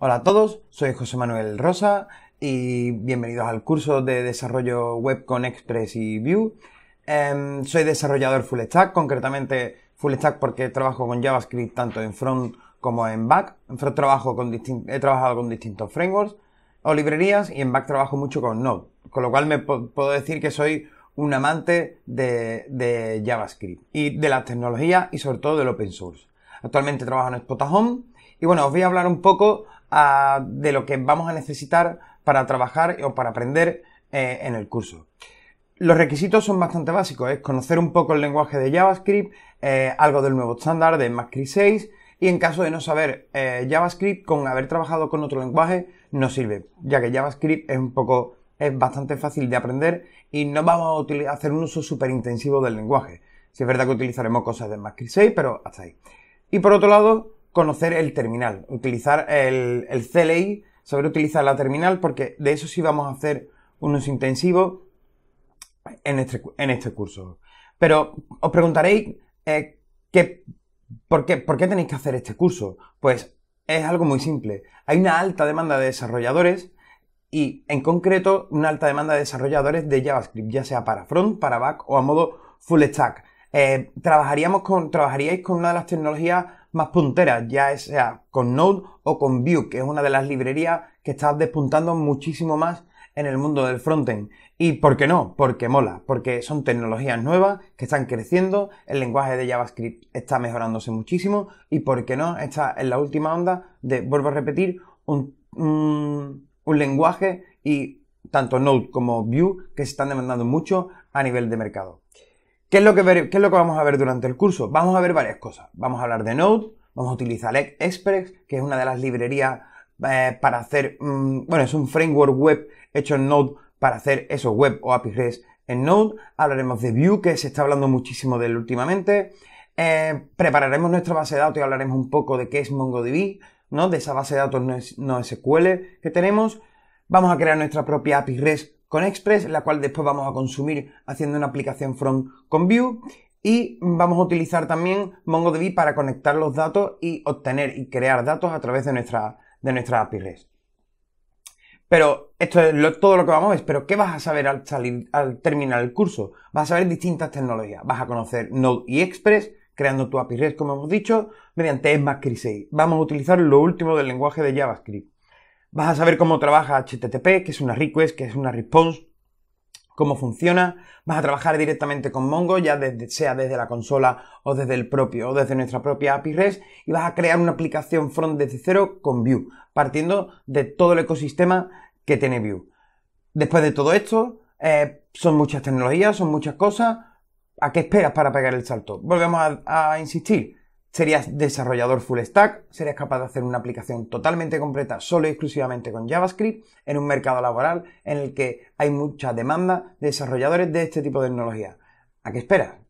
Hola a todos, soy José Manuel Rosa y bienvenidos al curso de desarrollo web con Express y Vue. Em, soy desarrollador full stack, concretamente full stack porque trabajo con JavaScript tanto en front como en back. En front trabajo he trabajado con distintos frameworks o librerías y en back trabajo mucho con Node, con lo cual me puedo decir que soy un amante de, de JavaScript y de las tecnologías y sobre todo del open source. Actualmente trabajo en Spotahome. Y bueno, os voy a hablar un poco ah, de lo que vamos a necesitar para trabajar o para aprender eh, en el curso. Los requisitos son bastante básicos, es conocer un poco el lenguaje de JavaScript, eh, algo del nuevo estándar de MACRI 6 y en caso de no saber eh, JavaScript con haber trabajado con otro lenguaje no sirve, ya que JavaScript es un poco es bastante fácil de aprender y no vamos a hacer un uso súper intensivo del lenguaje. Si es verdad que utilizaremos cosas de MACRI 6, pero hasta ahí. Y por otro lado, conocer el terminal, utilizar el, el CLI, saber utilizar la terminal, porque de eso sí vamos a hacer unos intensivos en este, en este curso. Pero os preguntaréis, eh, ¿por qué tenéis que hacer este curso? Pues es algo muy simple. Hay una alta demanda de desarrolladores y en concreto una alta demanda de desarrolladores de JavaScript, ya sea para front, para back o a modo full stack. Eh, trabajaríamos con, trabajaríais con una de las tecnologías más punteras, ya sea con Node o con Vue, que es una de las librerías que está despuntando muchísimo más en el mundo del frontend. ¿Y por qué no? Porque mola, porque son tecnologías nuevas que están creciendo, el lenguaje de JavaScript está mejorándose muchísimo y por qué no está en la última onda de, vuelvo a repetir, un, mm, un lenguaje y tanto Node como Vue que se están demandando mucho a nivel de mercado. ¿Qué es, lo que vamos a ver durante el curso? Vamos a ver varias cosas. Vamos a hablar de Node, vamos a utilizar Express, que es una de las librerías eh, para hacer, mm, bueno, es un framework web hecho en Node para hacer eso, web o API REST en Node. Hablaremos de Vue, que se está hablando muchísimo de él últimamente. Eh, prepararemos nuestra base de datos y hablaremos un poco de qué es MongoDB, ¿no? De esa base de datos no, SQL que tenemos. Vamos a crear nuestra propia API REST con Express, la cual después vamos a consumir haciendo una aplicación front con Vue. Y vamos a utilizar también MongoDB para conectar los datos y obtener y crear datos a través de nuestra, de API REST. Pero esto es todo lo que vamos a ver. Pero ¿qué vas a saber al salir, al terminar el curso? Vas a saber distintas tecnologías. Vas a conocer Node y Express, creando tu API REST, como hemos dicho, mediante ECMAScript 6. Vamos a utilizar lo último del lenguaje de JavaScript. Vas a saber cómo trabaja HTTP, que es una request, que es una response, cómo funciona. Vas a trabajar directamente con Mongo, ya desde, sea desde la consola o desde el propio o desde nuestra propia API REST, y vas a crear una aplicación front desde cero con Vue, partiendo de todo el ecosistema que tiene Vue. Después de todo esto, eh, son muchas tecnologías, son muchas cosas. ¿A qué esperas para pegar el salto? Volvemos a insistir serías desarrollador full stack, serías capaz de hacer una aplicación totalmente completa solo y exclusivamente con JavaScript en un mercado laboral en el que hay mucha demanda de desarrolladores de este tipo de tecnología. ¿A qué esperas?